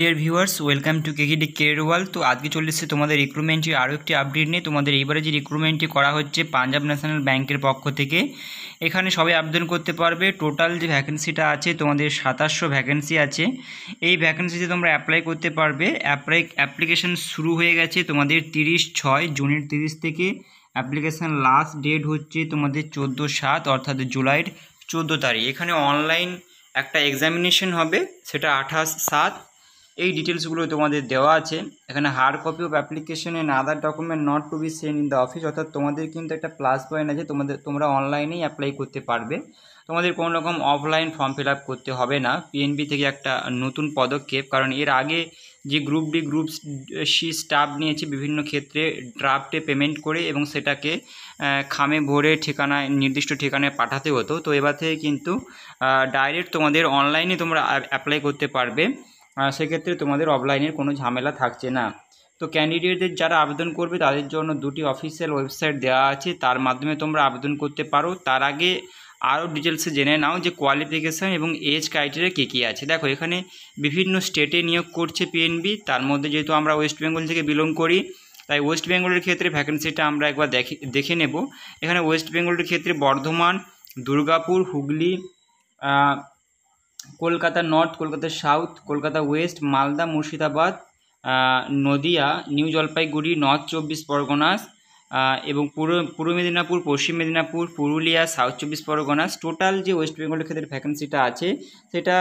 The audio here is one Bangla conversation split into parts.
deer viewers welcome to KKD the wall তো আজকে চলে এসেছে তোমাদের রিক্রুটমেন্টের আরও একটি আপডেট নিয়ে তোমাদের এইবারে যে রিক্রুটমেন্টটি করা হচ্ছে পাঞ্জাব ন্যাশনাল ব্যাংকের পক্ষ থেকে এখানে সবাই আবেদন করতে পারবে টোটাল যে ভ্যাকেন্সিটা আছে তোমাদের সাতাশশো ভ্যাকেন্সি আছে এই ভ্যাকেন্সিতে তোমরা অ্যাপ্লাই করতে পারবে অ্যাপ্লাই অ্যাপ্লিকেশান শুরু হয়ে গেছে তোমাদের তিরিশ ছয় জুনের তিরিশ থেকে অ্যাপ্লিকেশান লাস্ট ডেট হচ্ছে তোমাদের চোদ্দো সাত অর্থাৎ জুলাইয়ের চোদ্দো তারিখ এখানে অনলাইন একটা এক্সামিনেশন হবে সেটা আঠাশ সাত এই ডিটেলসগুলো তোমাদের দেওয়া আছে এখানে hard copy of application and other document not to be send in the office অর্থাৎ তোমাদের কিন্তু একটা প্লাস পয়েন্ট আছে তোমাদের তোমরা অনলাইনেই অ্যাপ্লাই করতে পারবে তোমাদের কোনো রকম অফলাইন ফর্ম ফিল আপ করতে হবে না পিএনবি থেকে একটা নতুন পদক্ষেপ কারণ এর আগে যে group D group C staff নিয়েছে বিভিন্ন ক্ষেত্রে ড্রাফটে পেমেন্ট করে এবং সেটাকে খামে ভরে ঠিকানায় নির্দিষ্ট ঠিকানায় পাঠাতে হতো তো এবার থেকে কিন্তু ডাইরেক্ট তোমাদের অনলাইনে তোমরা অ্যাপ্লাই করতে পারবে সেক্ষেত্রে তোমাদের অফলাইনের কোনো ঝামেলা থাকছে না তো ক্যান্ডিডেটদের যারা আবেদন করবে তাদের জন্য দুটি অফিসিয়াল ওয়েবসাইট দেওয়া আছে তার মাধ্যমে তোমরা আবেদন করতে পারো তার আগে আরও ডিটেলসে জেনে নাও যে কোয়ালিফিকেশান এবং এজ ক্রাইটেরিয়া কী কী আছে দেখো এখানে বিভিন্ন স্টেটে নিয়োগ করছে পিএনবি তার মধ্যে যেহেতু আমরা ওয়েস্ট বেঙ্গল থেকে বিলং করি তাই ওয়েস্ট বেঙ্গলের ক্ষেত্রে ভ্যাকেন্সিটা আমরা একবার দেখে দেখে নেব এখানে ওয়েস্ট বেঙ্গলের ক্ষেত্রে Bardhaman Durgapur Hooghly Kolkata north Kolkata south Kolkata west Malda Murshidabad Nadia new Jalpaiguri north চব্বিশ পরগনা এবং পূর্ব পূর্ব মেদিনীপুর পশ্চিম মেদিনীপুর পুরুলিয়া সাউথ চব্বিশ পরগনা টোটাল যে ওয়েস্ট বেঙ্গলের ক্ষেত্রে ভ্যাকেন্সিটা আছে সেটা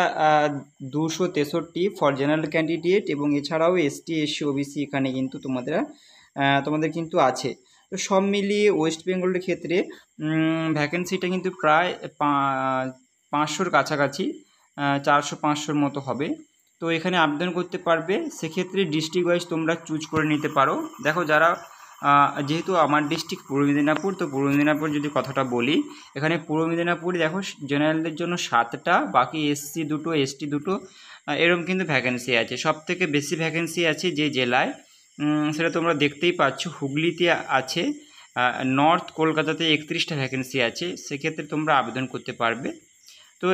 দুশো তেষট্টি ফর জেনারেল ক্যান্ডিডেট এবং এছাড়াও এসটি এসসি ওবিসি এখানে কিন্তু তোমাদের তোমাদের কিন্তু আছে তো সব মিলিয়ে ওয়েস্ট বেঙ্গলের ক্ষেত্রে ভ্যাকেন্সিটা কিন্তু প্রায় পাঁচশোর কাছাকাছি চারশো পাঁচশোর মতো হবে তো এখানে আবেদন করতে পারবে সেক্ষেত্রে ডিস্ট্রিক্ট ওয়াইজ তোমরা চুজ করে নিতে পারো দেখো যারা যেহেতু আমার ডিস্ট্রিক্ট পূর্ব মেদিনীপুর তো পূর্ব মেদিনীপুর যদি কথাটা বলি এখানে পূর্ব মেদিনীপুর দেখো জেনারেলদের জন্য সাতটা বাকি এসসি দুটো এসটি দুটো এরম কিন্তু ভ্যাকেন্সি আছে সব থেকে বেশি ভ্যাকেন্সি আছে যে জেলায় সেটা তোমরা দেখতেই পাচ্ছ হুগলিতে আছে নর্থ কলকাতাতে একত্রিশটা ভ্যাকেন্সি আছে সেক্ষেত্রে তোমরা আবেদন করতে পারবে তো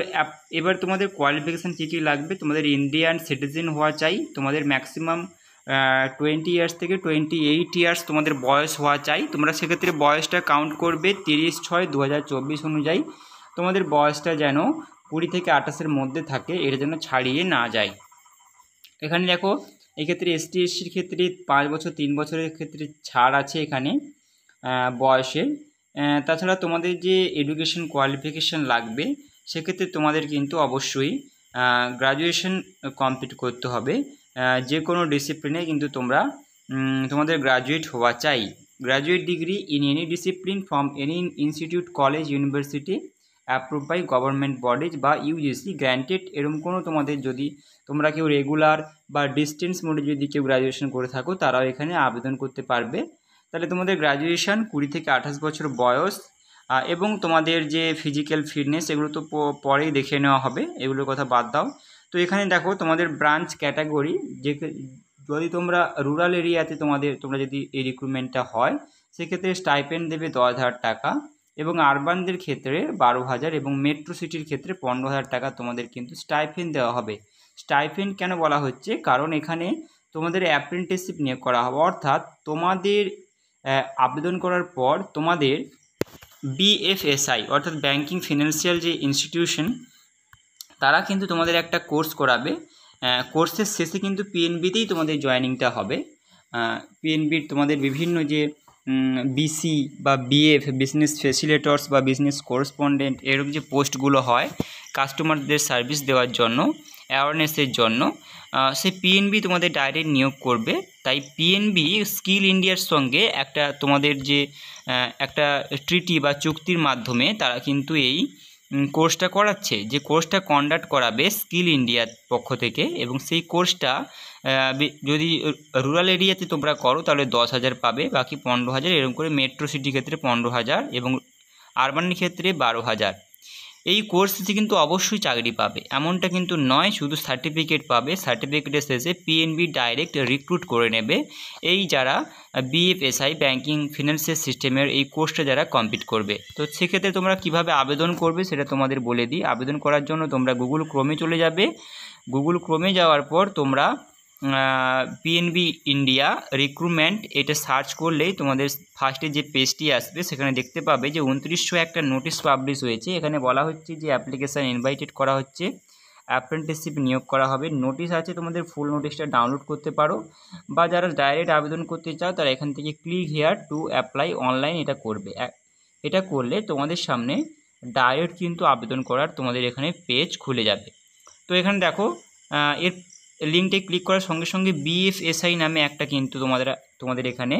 এবার তোমাদের কোয়ালিফিকেশান কী কী লাগবে তোমাদের ইন্ডিয়ান সিটিজেন হওয়া চাই তোমাদের ম্যাক্সিমাম টোয়েন্টি ইয়ার্স থেকে টোয়েন্টি এইট ইয়ার্স তোমাদের বয়স হওয়া চাই তোমরা সেক্ষেত্রে বয়সটা কাউন্ট করবে তিরিশ ছয় দু অনুযায়ী তোমাদের বয়সটা যেন কুড়ি থেকে আঠাশের মধ্যে থাকে এটা যেন ছাড়িয়ে না যায় এখানে দেখো এক্ষেত্রে এসটি এসসির ক্ষেত্রে পাঁচ বছর তিন বছরের ক্ষেত্রে ছাড় আছে এখানে বয়সের তাছাড়া তোমাদের যে এডুকেশন কোয়ালিফিকেশান লাগবে সেক্ষেত্রে তোমাদের কিন্তু অবশ্যই গ্রাজুয়েশন কমপ্লিট করতে হবে যে কোনো ডিসিপ্লিনে কিন্তু তোমরা তোমাদের গ্রাজুয়েট হওয়া চাই graduate degree in any discipline from any institute college university approve by government bodies বা ইউজিসি গ্র্যান্টেড এরকম কোনো তোমাদের যদি তোমরা কেউ রেগুলার বা ডিস্টেন্স মোডে যদি কেউ গ্রাজুয়েশন করে থাকো তারাও এখানে আবেদন করতে পারবে তাহলে তোমাদের গ্রাজুয়েশান কুড়ি থেকে আঠাশ বছর বয়স এবং তোমাদের যে ফিজিক্যাল ফিটনেস এগুলো তো পরেই দেখে নেওয়া হবে এগুলোর কথা বাদ দাও তো এখানে দেখো তোমাদের ব্রাঞ্চ ক্যাটাগরি যে যদি তোমরা রুরাল এরিয়াতে তোমাদের তোমরা যদি এই রিক্রুটমেন্টটা হয় সেক্ষেত্রে স্টাইপেন্ড দেবে দশ হাজার টাকা এবং আরবানদের ক্ষেত্রে বারো হাজার এবং মেট্রো সিটির ক্ষেত্রে পনেরো হাজার টাকা তোমাদের কিন্তু স্টাইফেন দেওয়া হবে স্টাইফেন কেন বলা হচ্ছে কারণ এখানে তোমাদের অ্যাপ্রেন্টিসশিপ নিয়োগ করা হবে অর্থাৎ তোমাদের আবেদন করার পর তোমাদের বিএফএসআই অর্থাৎ ব্যাংকিং ফিনান্সিয়াল যে ইনস্টিটিউশন তারা কিন্তু তোমাদের একটা কোর্স করাবে কোর্সের শেষে কিন্তু পিএনবিতেই তোমাদের জয়নিংটা হবে পিএনবির তোমাদের বিভিন্ন যে বিসি বা বিএফ বিজনেস ফেসিলেটর্স বা বিজনেস করসপন্ডেন্ট এরকম যে পোস্টগুলো হয় কাস্টমারদের সার্ভিস দেওয়ার জন্য অ্যাওয়ারনেসের জন্য সেই পিএনবি তোমাদের ডাইরেক্ট নিয়োগ করবে তাই পিএনবি স্কিল ইন্ডিয়ার সঙ্গে একটা তোমাদের যে একটা ট্রিটি বা চুক্তির মাধ্যমে তারা কিন্তু এই কোর্সটা করাচ্ছে যে কোর্সটা কন্ডাক্ট করাবে স্কিল ইন্ডিয়ার পক্ষ থেকে এবং সেই কোর্সটা যদি রুরাল এরিয়াতে তোমরা করো তাহলে দশ হাজার পাবে বাকি পনেরো হাজার এরকম করে মেট্রো সিটি ক্ষেত্রে পনেরো হাজার এবং আরবান ক্ষেত্রে বারো হাজার এই কোর্স কিন্তু অবশ্যই চাকরি পাবে এমনটা কিন্তু নয় শুধু সার্টিফিকেট পাবে সার্টিফিকেটের শেষে পিএনবি ডাইরেক্ট রিক্রুট করে নেবে এই যারা বিএফএসআই ব্যাংকিং ফিনান্সিয়াল সিস্টেমের এই কোর্সটা যারা কমপ্লিট করবে তো সেক্ষেত্রে তোমরা কিভাবে আবেদন করবে সেটা তোমাদের বলে দিই আবেদন করার জন্য তোমরা গুগল ক্রোমে চলে যাবে গুগল ক্রোমে যাওয়ার পর তোমরা পিএনবি ইন্ডিয়া রিক্রুটমেন্ট এটা সার্চ করলেই তোমাদের ফার্স্টে যে পেজটি আসবে সেখানে দেখতে পাবে যে উনত্রিশশো একটা নোটিশ পাবলিশ হয়েছে এখানে বলা হচ্ছে যে অ্যাপ্লিকেশান ইনভাইটেড করা হচ্ছে অ্যাপ্রেন্টিসশিপ নিয়োগ করা হবে নোটিশ আছে তোমাদের ফুল নোটিশটা ডাউনলোড করতে পারো বা যারা ডাইরেক্ট আবেদন করতে চাও তারা এখান থেকে click here to apply online এটা করবে এটা করলে তোমাদের সামনে ডাইরেক্ট কিন্তু আবেদন করার তোমাদের এখানে পেজ খুলে যাবে তো এখানে দেখো এর লিঙ্কটে ক্লিক করার সঙ্গে সঙ্গে বিএফএসআই নামে একটা কিন্তু তোমাদের তোমাদের এখানে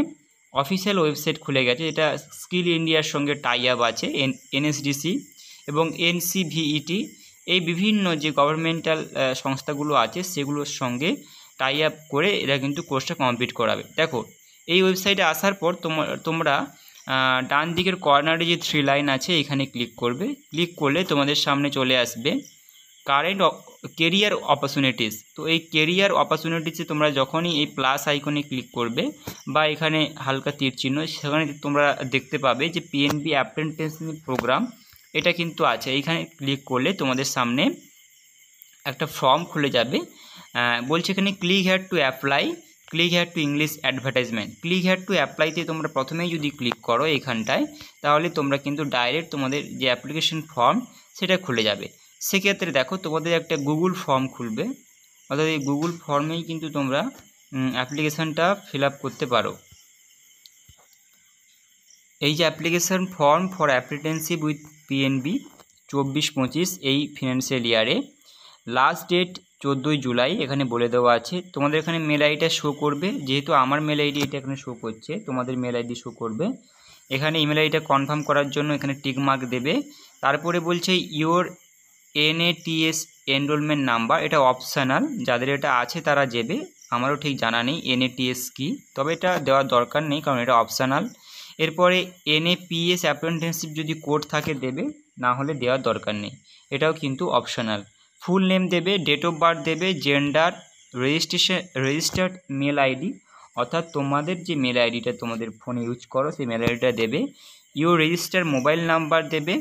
অফিসিয়াল ওয়েবসাইট খুলে গেছে এটা স্কিল ইন্ডিয়ার সঙ্গে টাই আপ আছে এন এনএসডিসি এবং এনসিভিইটি e এই বিভিন্ন যে গভর্নমেন্টাল সংস্থাগুলো আছে সেগুলোর সঙ্গে টাই আপ করে এরা কিন্তু কোর্সটা কমপ্লিট করাবে দেখো এই ওয়েবসাইটে আসার পর তোমার তোমরা ডান দিকের কর্নারে যে থ্রি লাইন আছে এখানে ক্লিক করবে ক্লিক করলে তোমাদের সামনে চলে আসবে কারেন্ট কেরিয়ার অপরচুনিটিস তো এই কেরিয়ার অপরচুনিটিসে তোমরা যখনই এই প্লাস আইকনে ক্লিক করবে বা এখানে হালকা তীর চিহ্ন সেখানে তোমরা দেখতে পাবে যে পিএনবি অ্যাপ্রেন্টেন্সি প্রোগ্রাম এটা কিন্তু আছে এইখানে ক্লিক করলে তোমাদের সামনে একটা ফর্ম খুলে যাবে বলছে এখানে click here to apply click here to English advertisement click here to অ্যাপ্লাইতে তোমরা প্রথমেই যদি ক্লিক করো এখানটায় তাহলে তোমরা কিন্তু ডাইরেক্ট তোমাদের যে অ্যাপ্লিকেশন ফর্ম সেটা খুলে যাবে সেক্ষেত্রে দেখো তোমাদের একটা গুগল ফর্ম খুলবে অর্থাৎ এই গুগল ফর্মেই কিন্তু তোমরা অ্যাপ্লিকেশানটা ফিল করতে পারো এই যে application form for apprenticeship with PNB চব্বিশ পঁচিশ এই ফিনান্সিয়াল ইয়ারে লাস্ট ডেট চোদ্দোই জুলাই এখানে বলে দেওয়া আছে তোমাদের এখানে মেল আইডিটা শো করবে যেহেতু আমার মেল আইডি এটা এখানে শো করছে তোমাদের মেল আইডি শো করবে এখানে ইমেল আইডিটা কনফার্ম করার জন্য এখানে টিকমার্ক দেবে তারপরে বলছে ইওর এনএটিএস এনরোলমেন্ট নাম্বার এটা অপশানাল যাদের এটা আছে তারা যেবে আমারও ঠিক জানা নেই এনএটিএস কি তবে এটা দেওয়ার দরকার নেই কারণ এটা অপশানাল এরপরে এনএপিএস অ্যাপ্রেন্টেনশিপ যদি কোড থাকে দেবে না হলে দেওয়ার দরকার নেই এটাও কিন্তু অপশানাল ফুল নেম দেবে ডেট অফ বার্থ দেবে gender registration registered mail ID অর্থাৎ তোমাদের যে মেল আইডিটা তোমাদের ফোনে ইউজ করো সেই মেল আইডিটা দেবে ইউ রেজিস্টার মোবাইল নাম্বার দেবে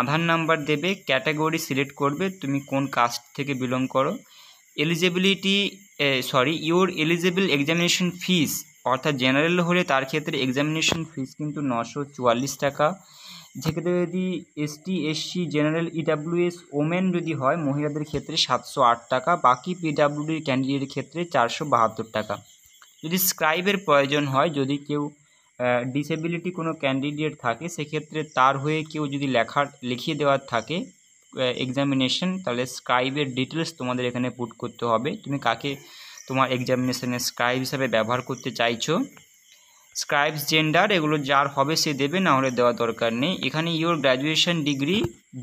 আধার নাম্বার দেবে ক্যাটাগরি সিলেক্ট করবে তুমি কোন কাস্ট থেকে বিলং করো eligibility sorry your eligible examination fees অর্থাৎ জেনারেল হলে তার ক্ষেত্রে এক্সামিনেশন ফিস কিন্তু নশো চুয়াল্লিশ টাকা যেক্ষেত্রে যদি ST SC general EWS women যদি হয় মহিলাদের ক্ষেত্রে সাতশো আট টাকা বাকি পিডাব্লিউডি ক্যান্ডিডেটের ক্ষেত্রে চারশো বাহাত্তর টাকা যদি স্ক্রাইবের প্রয়োজন হয় যদি কেউ ডিসেবিলিটি কোনো ক্যান্ডিডেট থাকে সেক্ষেত্রে তার হয়ে কেউ যদি লেখার লিখিয়ে দেওয়ার থাকে এক্সামিনেশন তাহলে স্ক্রাইবের ডিটেলস তোমাদের এখানে পুট করতে হবে তুমি কাকে তোমার এক্সামিনেশানে স্ক্রাইব হিসাবে ব্যবহার করতে চাইছো স্ক্রাইবস জেন্ডার এগুলো যার হবে সে দেবে না হলে দেওয়া দরকার নেই এখানে your graduation degree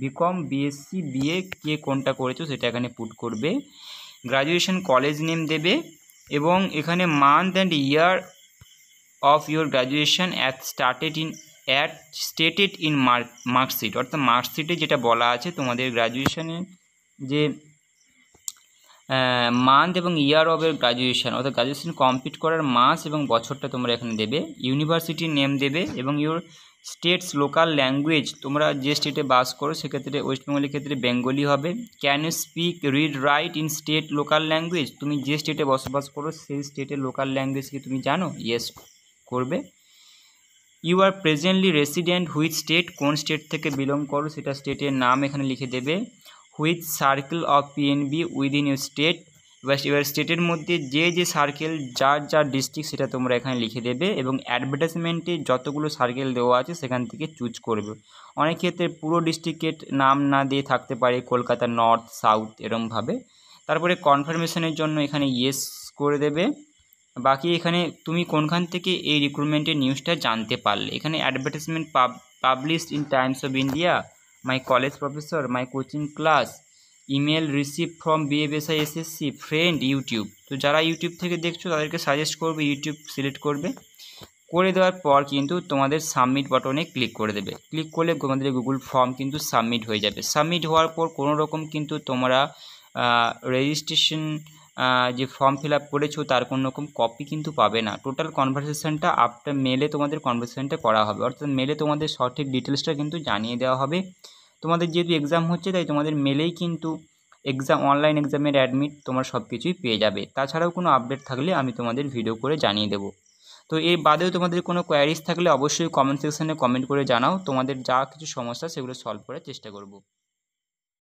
BCom BSc BA কে কোনটা করেছো সেটা এখানে পুট করবে গ্র্যাজুয়েশন কলেজ নেম দেবে এবং এখানে month and year of your graduation at started in at stated in mark marksheet অর্থাৎ মার্কশিটে যেটা বলা আছে তোমাদের গ্র্যাজুয়েশানের যে মান্থ এবং ইয়ার অফ এর গ্রাজুয়েশান অর্থাৎ গ্রাজুয়েশন কমপ্লিট করার মাস এবং বছরটা তোমরা এখানে দেবে ইউনিভার্সিটির নেম দেবে এবং ইউর স্টেটস লোকাল ল্যাঙ্গুয়েজ তোমরা যে স্টেটে বাস করো সেক্ষেত্রে ওয়েস্টবেঙ্গলের ক্ষেত্রে বেঙ্গলি হবে can you speak read write in state local language তুমি যে স্টেটে বসবাস করো সেই স্টেটের লোকাল ল্যাঙ্গুয়েজ কি তুমি জানো ইয়েস করবে you are presently resident with state কোন স্টেট থেকে বিলং করো সেটা স্টেটের নাম এখানে লিখে দেবে with circle of PNB within your state এবার এবার স্টেটের মধ্যে যে যে সার্কেল যার যার ডিস্ট্রিক্ট সেটা তোমরা এখানে লিখে দেবে এবং অ্যাডভার্টাইজমেন্টে যতগুলো সার্কেল দেওয়া আছে সেখান থেকে চুজ করবে অনেক ক্ষেত্রে পুরো ডিস্ট্রিক্টের নাম না দিয়ে থাকতে পারে কলকাতা নর্থ সাউথ এরমভাবে তারপরে কনফার্মেশনের জন্য এখানে ইয়েস করে দেবে বাকি এখানে তুমি কোনখান থেকে এই রিক্রুটমেন্টের নিউজটা জানতে পারলে এখানে advertisement publish in Times of India my college professor my coaching class email receive from বিএবএসআই এসএসসি ফ্রেন্ড ইউটিউব তো যারা ইউটিউব থেকে দেখছো তাদেরকে সাজেস্ট করবে ইউটিউব সিলেক্ট করবে করে দেওয়ার পর কিন্তু তোমাদের সাবমিট বাটনে ক্লিক করে দেবে ক্লিক করলে তোমাদের গুগল ফর্ম কিন্তু সাবমিট হয়ে যাবে সাবমিট হওয়ার পর কোনো রকম কিন্তু তোমরা রেজিস্ট্রেশন যে ফর্ম ফিল আপ করেছো তার কোনোরকম কপি কিন্তু পাবে না টোটাল কনভারসেশনটা আপটা মেলে তোমাদের কনভারসেশনটা করা হবে অর্থাৎ মেলে তোমাদের সঠিক ডিটেলসটা কিন্তু জানিয়ে দেওয়া হবে তোমাদের যেহেতু এক্সাম হচ্ছে তাই তোমাদের মেলেই কিন্তু এক্সাম অনলাইন এক্সামের অ্যাডমিট তোমার সব কিছুই পেয়ে যাবে তাছাড়াও কোনো আপডেট থাকলে আমি তোমাদের ভিডিও করে জানিয়ে দেবো তো এর বাদেও তোমাদের কোনো কোয়ারিজ থাকলে অবশ্যই কমেন্ট সেকশানে কমেন্ট করে জানাও তোমাদের যা কিছু সমস্যা সেগুলো সলভ করার চেষ্টা করবো